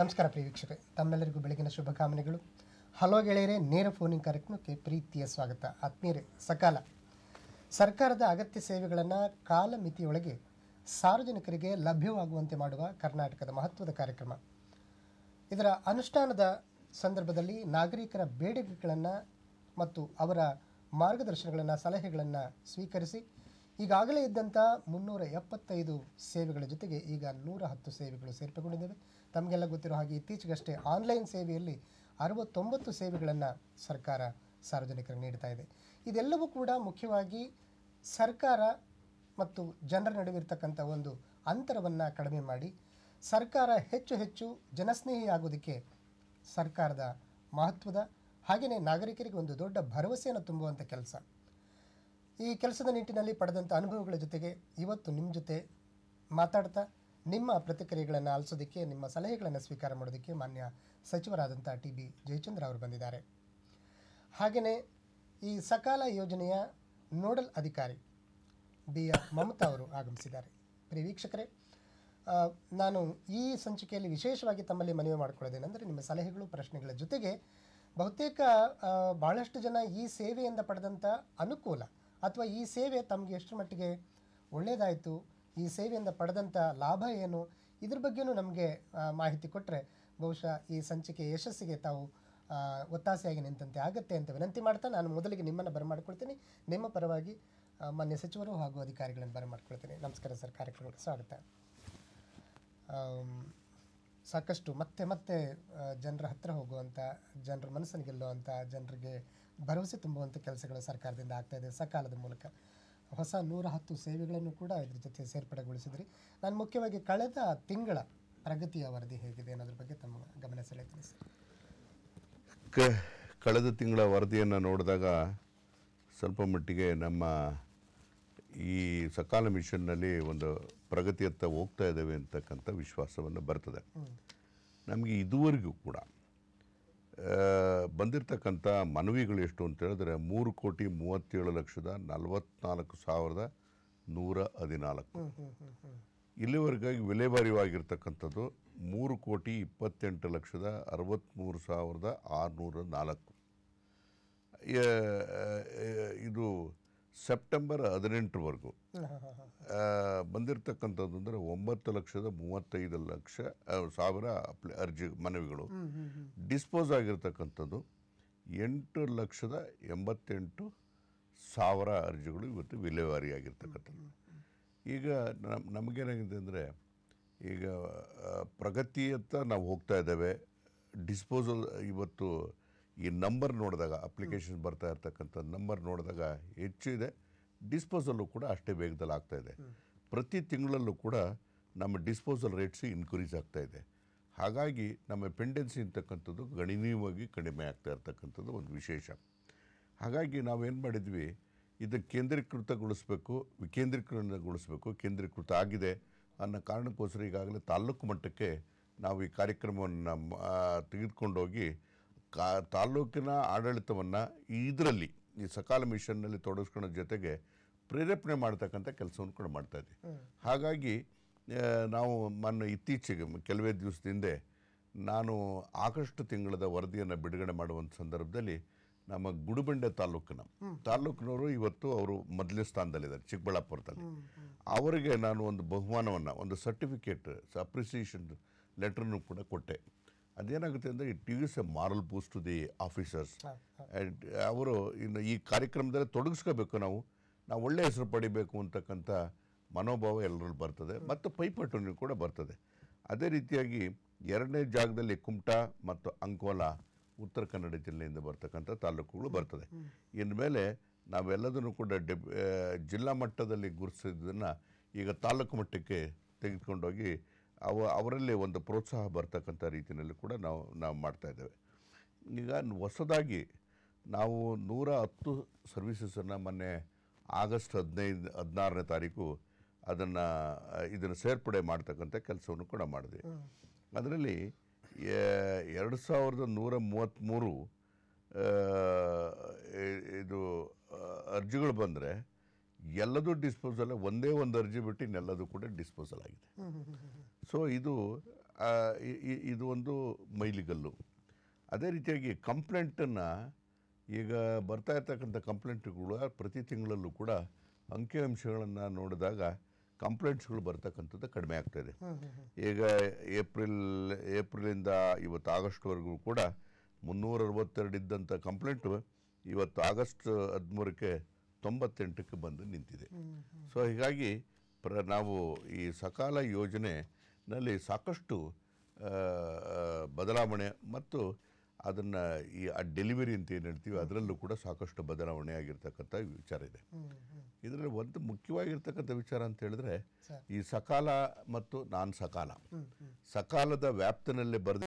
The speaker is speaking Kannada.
ನಮಸ್ಕಾರ ಪ್ರಿಯ ವೀಕ್ಷಕರೇ ತಮ್ಮೆಲ್ಲರಿಗೂ ಬೆಳಗಿನ ಶುಭಕಾಮನೆಗಳು ಹಲೋ ಗೆಳೆಯರೇ ನೇರ ಫೋನಿಂಗ್ ಕಾರ್ಯಕ್ರಮಕ್ಕೆ ಪ್ರೀತಿಯ ಸ್ವಾಗತ ಆತ್ಮೀಯರೇ ಸಕಾಲ ಸರ್ಕಾರದ ಅಗತ್ಯ ಸೇವೆಗಳನ್ನು ಕಾಲಮಿತಿಯೊಳಗೆ ಸಾರ್ವಜನಿಕರಿಗೆ ಲಭ್ಯವಾಗುವಂತೆ ಮಾಡುವ ಕರ್ನಾಟಕದ ಮಹತ್ವದ ಕಾರ್ಯಕ್ರಮ ಇದರ ಅನುಷ್ಠಾನದ ಸಂದರ್ಭದಲ್ಲಿ ನಾಗರಿಕರ ಬೇಡಿಕೆಗಳನ್ನು ಮತ್ತು ಅವರ ಮಾರ್ಗದರ್ಶನಗಳನ್ನು ಸಲಹೆಗಳನ್ನು ಸ್ವೀಕರಿಸಿ ಈಗಾಗಲೇ ಇದ್ದಂಥ ಮುನ್ನೂರ ಎಪ್ಪತ್ತೈದು ಸೇವೆಗಳ ಜೊತೆಗೆ ಈಗ ನೂರ ಹತ್ತು ಸೇವೆಗಳು ಸೇರ್ಪಡೆಗೊಂಡಿದ್ದಾವೆ ತಮಗೆಲ್ಲ ಗೊತ್ತಿರೋ ಹಾಗೆ ಇತ್ತೀಚೆಗಷ್ಟೇ ಆನ್ಲೈನ್ ಸೇವೆಯಲ್ಲಿ ಅರವತ್ತೊಂಬತ್ತು ಸೇವೆಗಳನ್ನು ಸರ್ಕಾರ ಸಾರ್ವಜನಿಕರಿಗೆ ನೀಡ್ತಾ ಇದೆ ಇದೆಲ್ಲವೂ ಕೂಡ ಮುಖ್ಯವಾಗಿ ಸರ್ಕಾರ ಮತ್ತು ಜನರ ನಡುವಿರ್ತಕ್ಕಂಥ ಒಂದು ಅಂತರವನ್ನು ಕಡಿಮೆ ಮಾಡಿ ಸರ್ಕಾರ ಹೆಚ್ಚು ಹೆಚ್ಚು ಜನಸ್ನೇಹಿಯಾಗೋದಕ್ಕೆ ಸರ್ಕಾರದ ಮಹತ್ವದ ಹಾಗೆಯೇ ನಾಗರಿಕರಿಗೆ ಒಂದು ದೊಡ್ಡ ಭರವಸೆಯನ್ನು ತುಂಬುವಂಥ ಕೆಲಸ ಈ ಕೆಲಸದ ನಿಟ್ಟಿನಲ್ಲಿ ಪಡೆದಂಥ ಅನುಭವಗಳ ಜೊತೆಗೆ ಇವತ್ತು ನಿಮ್ಮ ಜೊತೆ ಮಾತಾಡ್ತಾ ನಿಮ್ಮ ಪ್ರತಿಕ್ರಿಯೆಗಳನ್ನು ಆಲಿಸೋದಕ್ಕೆ ನಿಮ್ಮ ಸಲಹೆಗಳನ್ನು ಸ್ವೀಕಾರ ಮಾಡೋದಕ್ಕೆ ಮಾನ್ಯ ಸಚಿವರಾದಂಥ ಟಿ ಬಿ ಜಯಚಂದ್ರ ಅವರು ಬಂದಿದ್ದಾರೆ ಹಾಗೆಯೇ ಈ ಸಕಾಲ ಯೋಜನೆಯ ನೋಡಲ್ ಅಧಿಕಾರಿ ಬಿ ಆರ್ ಮಮತಾ ಅವರು ಆಗಮಿಸಿದ್ದಾರೆ ಪ್ರಿಯ ವೀಕ್ಷಕರೇ ನಾನು ಈ ಸಂಚಿಕೆಯಲ್ಲಿ ವಿಶೇಷವಾಗಿ ತಮ್ಮಲ್ಲಿ ಮನವಿ ಮಾಡಿಕೊಳ್ಳೋದೇನೆಂದರೆ ನಿಮ್ಮ ಸಲಹೆಗಳು ಪ್ರಶ್ನೆಗಳ ಜೊತೆಗೆ ಬಹುತೇಕ ಭಾಳಷ್ಟು ಜನ ಈ ಸೇವೆಯಿಂದ ಪಡೆದಂಥ ಅನುಕೂಲ ಅಥವಾ ಈ ಸೇವೆ ತಮಗೆ ಎಷ್ಟು ಮಟ್ಟಿಗೆ ಒಳ್ಳೆಯದಾಯಿತು ಈ ಸೇವೆಯಿಂದ ಪಡೆದಂಥ ಲಾಭ ಏನು ಇದ್ರ ಬಗ್ಗೆಯೂ ನಮಗೆ ಮಾಹಿತಿ ಕೊಟ್ಟರೆ ಬಹುಶಃ ಈ ಸಂಚಿಕೆ ಯಶಸ್ಸಿಗೆ ತಾವು ಒತ್ತಾಸೆಯಾಗಿ ನಿಂತಂತೆ ಆಗುತ್ತೆ ಅಂತ ವಿನಂತಿ ಮಾಡ್ತಾ ನಾನು ಮೊದಲಿಗೆ ನಿಮ್ಮನ್ನು ಬರಮಾಡ್ಕೊಳ್ತೀನಿ ನಿಮ್ಮ ಪರವಾಗಿ ಮಾನ್ಯ ಸಚಿವರು ಹಾಗೂ ಅಧಿಕಾರಿಗಳನ್ನು ಬರಮಾಡ್ಕೊಳ್ತೀನಿ ನಮಸ್ಕಾರ ಸರ್ ಕಾರ್ಯಕ್ರಮಕ್ಕೆ ಸ್ವಾಗತ ಸಾಕಷ್ಟು ಮತ್ತೆ ಮತ್ತೆ ಜನರ ಹತ್ತಿರ ಹೋಗುವಂಥ ಜನರ ಮನಸ್ಸನ್ನು ಗೆಲ್ಲುವಂಥ ಜನರಿಗೆ ಭರವಸೆ ತುಂಬುವಂಥ ಕೆಲಸಗಳು ಸರ್ಕಾರದಿಂದ ಆಗ್ತಾಯಿದೆ ಸಕಾಲದ ಮೂಲಕ ಹೊಸ ನೂರ ಹತ್ತು ಸೇವೆಗಳನ್ನು ಕೂಡ ಇದ್ರ ಜೊತೆ ಸೇರ್ಪಡೆಗೊಳಿಸಿದ್ರಿ ನಾನು ಮುಖ್ಯವಾಗಿ ಕಳೆದ ತಿಂಗಳ ಪ್ರಗತಿಯ ವರದಿ ಹೇಗಿದೆ ಅನ್ನೋದ್ರ ಬಗ್ಗೆ ತಮ್ಮ ಗಮನ ಸೆಳೆಯುತ್ತೀನಿ ಕಳೆದ ತಿಂಗಳ ವರದಿಯನ್ನು ನೋಡಿದಾಗ ಸ್ವಲ್ಪ ಮಟ್ಟಿಗೆ ನಮ್ಮ ಈ ಸಕಾಲ ಮಿಷನ್ನಲ್ಲಿ ಒಂದು ಪ್ರಗತಿಯತ್ತ ಹೋಗ್ತಾ ಇದ್ದೇವೆ ಅಂತಕ್ಕಂಥ ವಿಶ್ವಾಸವನ್ನು ಬರ್ತದೆ ನಮಗೆ ಇದುವರೆಗೂ ಕೂಡ ಬಂದಿರತಕ್ಕಂಥ ಮನವಿಗಳು ಎಷ್ಟು ಅಂತ ಹೇಳಿದ್ರೆ ಮೂರು ಕೋಟಿ ಮೂವತ್ತೇಳು ಲಕ್ಷದ ನಲವತ್ನಾಲ್ಕು ಸಾವಿರದ ನೂರ ಹದಿನಾಲ್ಕು ಇಲ್ಲಿವರೆಗಾಗಿ ವಿಲೇವಾರಿವಾಗಿರ್ತಕ್ಕಂಥದ್ದು ಮೂರು ಕೋಟಿ ಇಪ್ಪತ್ತೆಂಟು ಲಕ್ಷದ ಅರವತ್ತ್ಮೂರು ಸಾವಿರದ ಆರುನೂರ ನಾಲ್ಕು ಇದು ಸೆಪ್ಟೆಂಬರ್ ಹದಿನೆಂಟರವರೆಗೂ ಬಂದಿರತಕ್ಕಂಥದ್ದು ಅಂದರೆ ಒಂಬತ್ತು ಲಕ್ಷದ ಮೂವತ್ತೈದು ಲಕ್ಷ ಸಾವಿರ ಅರ್ಜಿ ಮನವಿಗಳು ಡಿಸ್ಪೋಸ್ ಆಗಿರ್ತಕ್ಕಂಥದ್ದು ಎಂಟು ಲಕ್ಷದ ಎಂಬತ್ತೆಂಟು ಸಾವಿರ ಅರ್ಜಿಗಳು ಇವತ್ತು ವಿಲೇವಾರಿ ಆಗಿರ್ತಕ್ಕಂಥದ್ದು ಈಗ ನಮ್ಮ ನಮಗೇನಾಗಿದೆ ಅಂದರೆ ಈಗ ಪ್ರಗತಿಯತ್ತ ನಾವು ಹೋಗ್ತಾ ಇದ್ದೇವೆ ಡಿಸ್ಪೋಸಲ್ ಇವತ್ತು ಈ ನಂಬರ್ ನೋಡಿದಾಗ ಅಪ್ಲಿಕೇಶನ್ ಬರ್ತಾ ಇರ್ತಕ್ಕಂಥ ನಂಬರ್ ನೋಡಿದಾಗ ಹೆಚ್ಚು ಇದೆ ಡಿಸ್ಪೋಸಲ್ಲು ಕೂಡ ಅಷ್ಟೇ ವೇಗದಲ್ಲಿ ಆಗ್ತಾ ಇದೆ ಪ್ರತಿ ತಿಂಗಳಲ್ಲೂ ಕೂಡ ನಮ್ಮ ಡಿಸ್ಪೋಸಲ್ ರೇಟ್ಸ್ ಇನ್ಕ್ರೀಸ್ ಆಗ್ತಾ ಇದೆ ಹಾಗಾಗಿ ನಮ್ಮ ಪೆಂಡೆನ್ಸಿ ಅಂತಕ್ಕಂಥದ್ದು ಗಣನೀಯವಾಗಿ ಕಡಿಮೆ ಆಗ್ತಾ ಇರ್ತಕ್ಕಂಥದ್ದು ಒಂದು ವಿಶೇಷ ಹಾಗಾಗಿ ನಾವೇನು ಮಾಡಿದ್ವಿ ಇದನ್ನು ಕೇಂದ್ರೀಕೃತಗೊಳಿಸಬೇಕು ವಿಕೇಂದ್ರೀಕರಣಗೊಳಿಸ್ಬೇಕು ಕೇಂದ್ರೀಕೃತ ಆಗಿದೆ ಅನ್ನೋ ಕಾರಣಕ್ಕೋಸ್ಕರ ಈಗಾಗಲೇ ತಾಲ್ಲೂಕು ಮಟ್ಟಕ್ಕೆ ನಾವು ಈ ಕಾರ್ಯಕ್ರಮವನ್ನು ತೆಗೆದುಕೊಂಡೋಗಿ ಕಾ ತಾಲೂಕಿನ ಆಡಳಿತವನ್ನು ಇದರಲ್ಲಿ ಈ ಸಕಾಲ ಮಿಷನ್ನಲ್ಲಿ ತೊಡಗಿಸ್ಕೊಳ್ಳೋ ಜೊತೆಗೆ ಪ್ರೇರೇಪಣೆ ಮಾಡ್ತಕ್ಕಂಥ ಕೆಲಸವನ್ನು ಕೂಡ ಮಾಡ್ತಾಯಿದ್ದೆ ಹಾಗಾಗಿ ನಾವು ಮೊನ್ನೆ ಇತ್ತೀಚೆಗೆ ಕೆಲವೇ ದಿವಸದಿಂದ ನಾನು ಆಗಸ್ಟ್ ತಿಂಗಳದ ವರದಿಯನ್ನು ಬಿಡುಗಡೆ ಮಾಡುವಂಥ ಸಂದರ್ಭದಲ್ಲಿ ನಮ್ಮ ಗುಡುಬಂಡೆ ತಾಲೂಕಿನ ತಾಲೂಕಿನವರು ಇವತ್ತು ಅವರು ಮೊದಲನೇ ಸ್ಥಾನದಲ್ಲಿದ್ದಾರೆ ಚಿಕ್ಕಬಳ್ಳಾಪುರದಲ್ಲಿ ಅವರಿಗೆ ನಾನು ಒಂದು ಬಹುಮಾನವನ್ನು ಒಂದು ಸರ್ಟಿಫಿಕೇಟ್ ಅಪ್ರಿಸಿಯೇಷನ್ ಲೆಟ್ರನ್ನು ಕೂಡ ಕೊಟ್ಟೆ ಅದೇನಾಗುತ್ತೆ ಅಂದರೆ it is a moral boost to the officers and ಅವರು ಇನ್ನು ಈ ಕಾರ್ಯಕ್ರಮದಲ್ಲಿ ತೊಡಗಿಸ್ಕೋಬೇಕು ನಾವು ನಾವು ಒಳ್ಳೆಯ ಹೆಸರು ಪಡಿಬೇಕು ಅಂತಕ್ಕಂಥ ಮನೋಭಾವ ಎಲ್ಲರಲ್ಲಿ ಬರ್ತದೆ ಮತ್ತು ಪೈಪೋಟು ಕೂಡ ಬರ್ತದೆ ಅದೇ ರೀತಿಯಾಗಿ ಎರಡನೇ ಜಾಗದಲ್ಲಿ ಕುಮಟಾ ಮತ್ತು ಅಂಕೋಲಾ ಉತ್ತರ ಕನ್ನಡ ಜಿಲ್ಲೆಯಿಂದ ಬರ್ತಕ್ಕಂಥ ತಾಲೂಕುಗಳು ಬರ್ತದೆ ಮೇಲೆ ನಾವೆಲ್ಲದನ್ನು ಕೂಡ ಡೆಬ್ ಜಿಲ್ಲಾ ಮಟ್ಟದಲ್ಲಿ ಗುರುತಿಸಿದ್ದನ್ನು ಈಗ ತಾಲೂಕು ಮಟ್ಟಕ್ಕೆ ತೆಗೆದುಕೊಂಡೋಗಿ ಅವ ಅವರಲ್ಲೇ ಒಂದು ಪ್ರೋತ್ಸಾಹ ಬರ್ತಕ್ಕಂಥ ರೀತಿಯಲ್ಲಿ ಕೂಡ ನಾವು ನಾವು ಮಾಡ್ತಾಯಿದ್ದೇವೆ ಈಗ ಹೊಸದಾಗಿ ನಾವು ನೂರ ಹತ್ತು ಸರ್ವಿಸಸನ್ನು ಮೊನ್ನೆ ಆಗಸ್ಟ್ ಹದಿನೈದು ಹದಿನಾರನೇ ತಾರೀಕು ಅದನ್ನು ಇದನ್ನು ಸೇರ್ಪಡೆ ಮಾಡ್ತಕ್ಕಂಥ ಕೆಲಸವನ್ನು ಕೂಡ ಮಾಡಿದೆ ಅದರಲ್ಲಿ ಎರಡು ಸಾವಿರದ ನೂರ ಮೂವತ್ತ್ಮೂರು ಇದು ಅರ್ಜಿಗಳು ಬಂದರೆ ಎಲ್ಲದೂ ಡಿಸ್ಪೋಸಲ್ ಒಂದೇ ಒಂದು ಅರ್ಜಿ ಬಿಟ್ಟು ಇನ್ನೆಲ್ಲದೂ ಕೂಡ ಡಿಸ್ಪೋಸಲ್ ಆಗಿದೆ ಸೊ ಇದು ಇದು ಒಂದು ಮೈಲಿಗಲ್ಲು ಅದೇ ರೀತಿಯಾಗಿ ಕಂಪ್ಲೇಂಟನ್ನು ಈಗ ಬರ್ತಾ ಇರ್ತಕ್ಕಂಥ ಕಂಪ್ಲೇಂಟ್ಗಳು ಪ್ರತಿ ತಿಂಗಳಲ್ಲೂ ಕೂಡ ಅಂಕಿಅಂಶಗಳನ್ನು ನೋಡಿದಾಗ ಕಂಪ್ಲೇಂಟ್ಸ್ಗಳು ಬರ್ತಕ್ಕಂಥದ್ದು ಕಡಿಮೆ ಇದೆ ಈಗ ಏಪ್ರಿಲ್ ಏಪ್ರಿಲಿಂದ ಇವತ್ತು ಆಗಸ್ಟ್ವರೆಗೂ ಕೂಡ ಮುನ್ನೂರ ಅರವತ್ತೆರಡು ಇದ್ದಂಥ ಕಂಪ್ಲೇಂಟು ಇವತ್ತು ಆಗಸ್ಟ್ ಹದಿಮೂರಕ್ಕೆ ತೊಂಬತ್ತೆಂಟಕ್ಕೆ ಬಂದು ನಿಂತಿದೆ ಸೊ ಹೀಗಾಗಿ ಪ್ರ ನಾವು ಈ ಸಕಾಲ ಯೋಜನೆ ನಲ್ಲಿ ಸಾಕಷ್ಟು ಬದಲಾವಣೆ ಮತ್ತು ಅದನ್ನು ಈ ಆ ಡೆಲಿವರಿ ಅಂತ ಏನು ಹೇಳ್ತೀವಿ ಅದರಲ್ಲೂ ಕೂಡ ಸಾಕಷ್ಟು ಬದಲಾವಣೆ ಆಗಿರ್ತಕ್ಕಂಥ ವಿಚಾರ ಇದೆ ಇದರಲ್ಲಿ ಒಂದು ಮುಖ್ಯವಾಗಿರ್ತಕ್ಕಂಥ ವಿಚಾರ ಅಂತ ಹೇಳಿದ್ರೆ ಈ ಸಕಾಲ ಮತ್ತು ನಾನ್ ಸಕಾಲ ಸಕಾಲದ ವ್ಯಾಪ್ತಿನಲ್ಲಿ ಬರೆದ